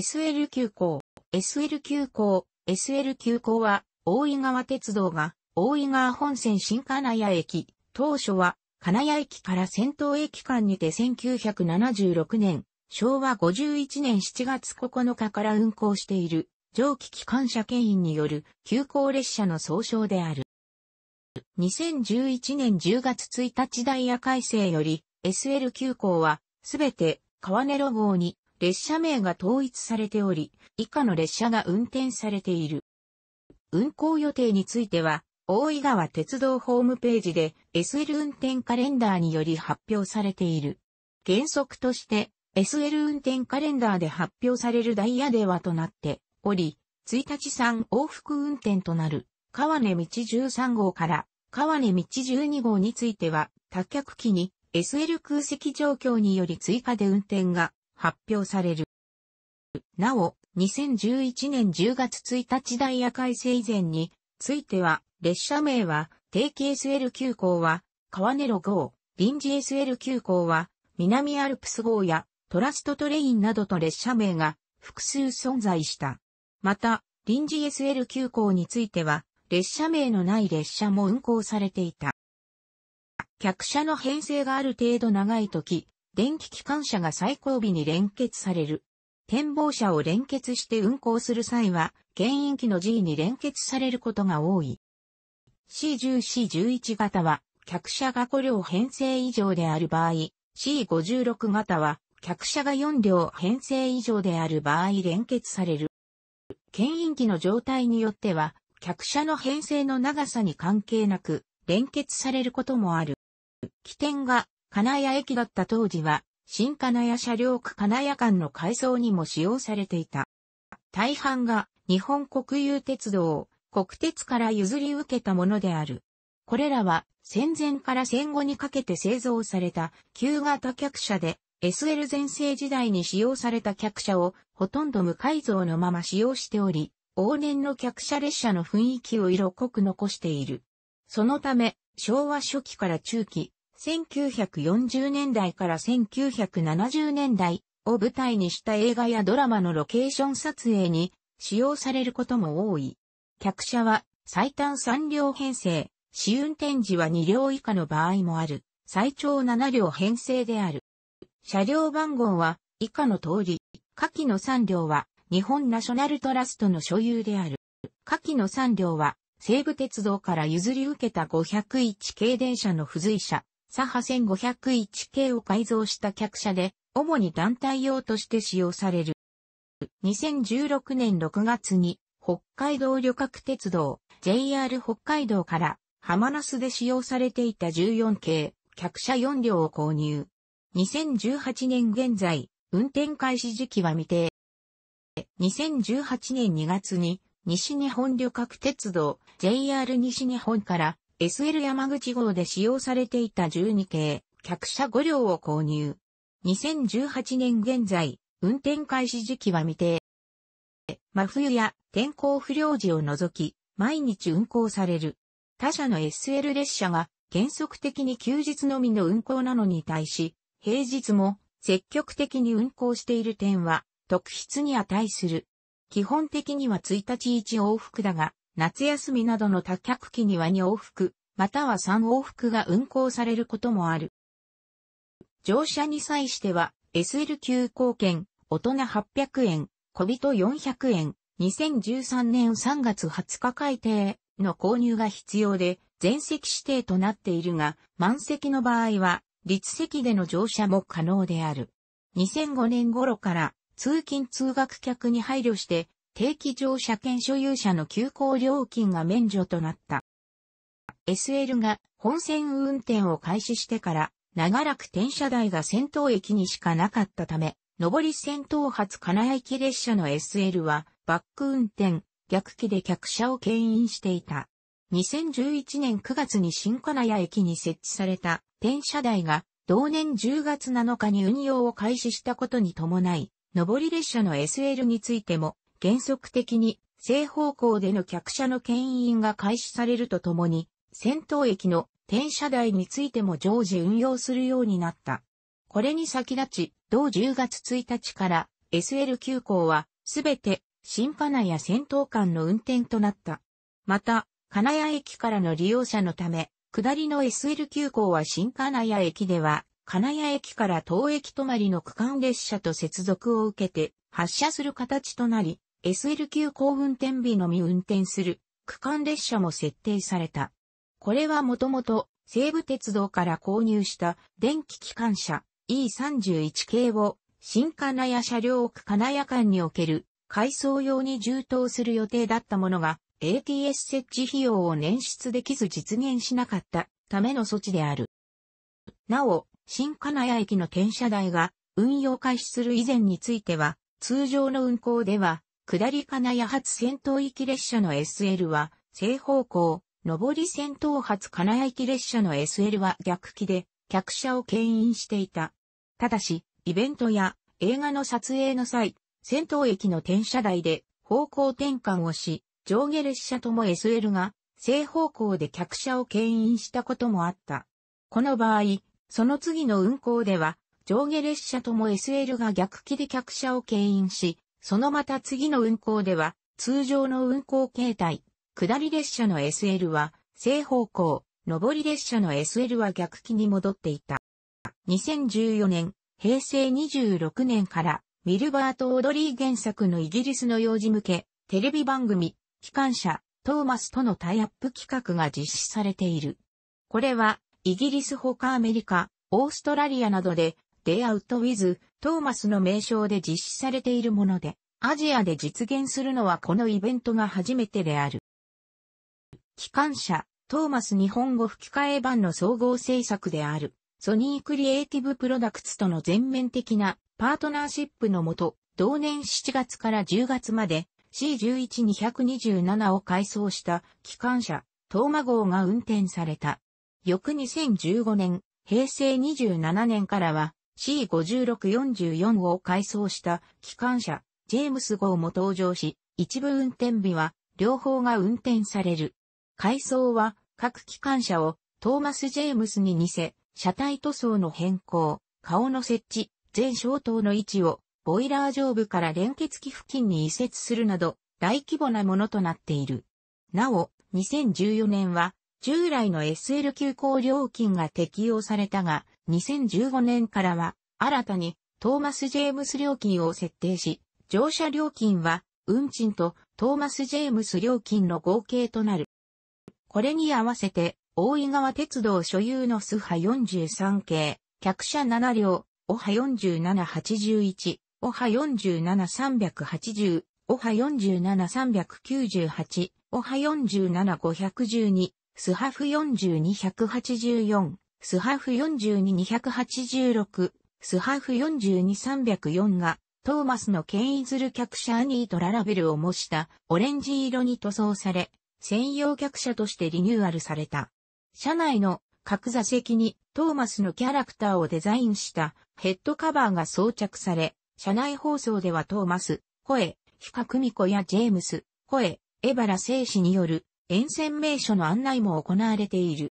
SL 急行、SL 急行、SL 急行は、大井川鉄道が、大井川本線新金谷駅、当初は、金谷駅から先頭駅間にて1976年、昭和51年7月9日から運行している、蒸気機関車牽引による急行列車の総称である。2011年10月1日ダイヤ改正より、SL 急行は、すべて、川根路号に列車名が統一されており、以下の列車が運転されている。運行予定については、大井川鉄道ホームページで SL 運転カレンダーにより発表されている。原則として SL 運転カレンダーで発表されるダイヤではとなっており、1日3往復運転となる川根道13号から川根道12号については多脚機に SL 空席状況により追加で運転が発表される。なお、2011年10月1日ダイヤ改正以前については、列車名は、定期 SL 急行は、川根路号、臨時 SL 急行は、南アルプス号や、トラストトレインなどと列車名が複数存在した。また、臨時 SL 急行については、列車名のない列車も運行されていた。客車の編成がある程度長い時、電気機関車が最後尾に連結される。展望車を連結して運行する際は、牽引機の G に連結されることが多い。C10C11 型は、客車が5両編成以上である場合、C56 型は、客車が4両編成以上である場合連結される。牽引機の状態によっては、客車の編成の長さに関係なく、連結されることもある。起点が金谷駅だった当時は、新金谷車両区金谷間の改装にも使用されていた。大半が日本国有鉄道、国鉄から譲り受けたものである。これらは戦前から戦後にかけて製造された旧型客車で SL 全盛時代に使用された客車をほとんど無改造のまま使用しており、往年の客車列車の雰囲気を色濃く残している。そのため、昭和初期から中期、1940年代から1970年代を舞台にした映画やドラマのロケーション撮影に使用されることも多い。客車は最短3両編成、試運転時は2両以下の場合もある、最長7両編成である。車両番号は以下の通り、下記の3両は日本ナショナルトラストの所有である。下記の3両は西武鉄道から譲り受けた501系電車の付随車、サハ1501系を改造した客車で、主に団体用として使用される。2016年6月に、北海道旅客鉄道、JR 北海道から、浜那須で使用されていた14系、客車4両を購入。2018年現在、運転開始時期は未定。2018年2月に、西日本旅客鉄道、JR 西日本から、SL 山口号で使用されていた12系、客車5両を購入。2018年現在、運転開始時期は未定。真冬や天候不良時を除き、毎日運行される。他社の SL 列車が原則的に休日のみの運行なのに対し、平日も積極的に運行している点は特筆に値する。基本的には1日1往復だが、夏休みなどの多客機には2往復、または3往復が運行されることもある。乗車に際しては、SL 級貢献、大人800円、小人400円、2013年3月20日改定の購入が必要で、全席指定となっているが、満席の場合は、立席での乗車も可能である。2005年頃から、通勤通学客に配慮して、定期乗車券所有者の急行料金が免除となった。SL が本線運転を開始してから長らく転車台が先頭駅にしかなかったため、上り先頭発金谷駅列車の SL はバック運転、逆機で客車を牽引していた。2011年9月に新金谷駅に設置された転車台が同年10月7日に運用を開始したことに伴い、上り列車の SL についても原則的に正方向での客車の牽引が開始されるとともに、先頭駅の転車台についても常時運用するようになった。これに先立ち、同10月1日から SL 急行はすべて新金谷先頭間の運転となった。また、金谷駅からの利用者のため、下りの SL 急行は新金谷駅では、金谷駅から当駅止まりの区間列車と接続を受けて発車する形となり、SL 級高運転日のみ運転する区間列車も設定された。これはもともと西武鉄道から購入した電気機関車 E31 系を新金谷車両区金谷間における改装用に充当する予定だったものが ATS 設置費用を捻出できず実現しなかったための措置である。なお、新金谷駅の転車台が運用開始する以前については通常の運行では下り金谷発戦闘き列車の SL は正方向、上り戦闘発金谷行き列車の SL は逆機で客車を牽引していた。ただし、イベントや映画の撮影の際、戦闘駅の転車台で方向転換をし、上下列車とも SL が正方向で客車を牽引したこともあった。この場合、その次の運行では、上下列車とも SL が逆機で客車を牽引し、そのまた次の運行では、通常の運行形態、下り列車の SL は正方向、上り列車の SL は逆機に戻っていた。2014年、平成26年から、ウィルバート・オードリー原作のイギリスの幼児向け、テレビ番組、機関車、トーマスとのタイアップ企画が実施されている。これは、イギリス他アメリカ、オーストラリアなどでレイアウトウィズ、トーマスの名称で実施されているもので、アジアで実現するのはこのイベントが初めてである。機関車、トーマス日本語吹き替え版の総合制作である、ソニークリエイティブプロダクツとの全面的なパートナーシップのもと、同年7月から10月まで C11-227 を改装した機関車、トーマ号が運転された。翌2015年、平成27年からは C5644 を改装した機関車、ジェームス号も登場し、一部運転日は両方が運転される。改装は各機関車をトーマス・ジェームスに似せ、車体塗装の変更、顔の設置、全消灯の位置をボイラー上部から連結器付近に移設するなど大規模なものとなっている。なお、2014年は従来の SL 急行料金が適用されたが、2015年からは、新たにトーマス・ジェームス料金を設定し、乗車料金は、運賃とトーマス・ジェームス料金の合計となる。これに合わせて、大井川鉄道所有のスハ43系、客車7両、オハ4781、オハ47380、オハ47398、オハ47512、スハフ4 2 1 8 4スハフ42286、スハフ42304が、トーマスのケンイズル客車アニートララベルを模したオレンジ色に塗装され、専用客車としてリニューアルされた。車内の各座席にトーマスのキャラクターをデザインしたヘッドカバーが装着され、車内放送ではトーマス、声、ヒカクミコやジェームス、声、エバラ聖子による沿線名所の案内も行われている。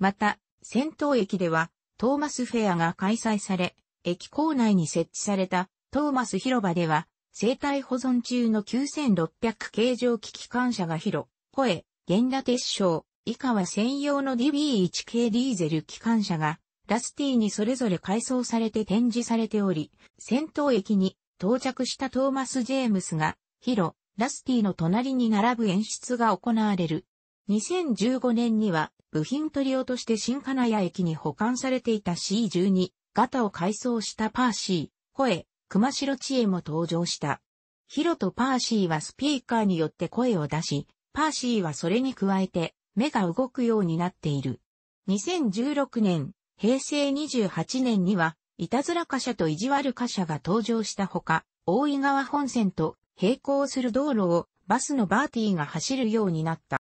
また、先頭駅では、トーマスフェアが開催され、駅構内に設置されたトーマス広場では、生態保存中の9600形状機機関車が広、声、源田鉄章、以下は専用の DB1 系ディーゼル機関車が、ラスティにそれぞれ改装されて展示されており、先頭駅に到着したトーマス・ジェームスが、広、ラスティの隣に並ぶ演出が行われる。2015年には部品取り落として新金谷駅に保管されていた C12 型を改装したパーシー、声、熊城知恵も登場した。ヒロとパーシーはスピーカーによって声を出し、パーシーはそれに加えて目が動くようになっている。2016年、平成28年には、いたずら貨車と意地悪貨車が登場したほか、大井川本線と並行する道路をバスのバーティーが走るようになった。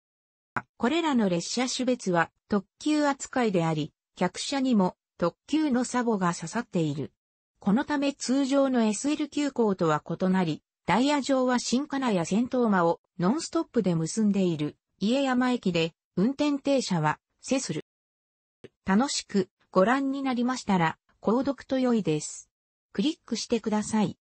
これらの列車種別は特急扱いであり、客車にも特急のサボが刺さっている。このため通常の SL 急行とは異なり、ダイヤ上は新金谷戦闘間をノンストップで結んでいる家山駅で運転停車はセスル。楽しくご覧になりましたら購読と良いです。クリックしてください。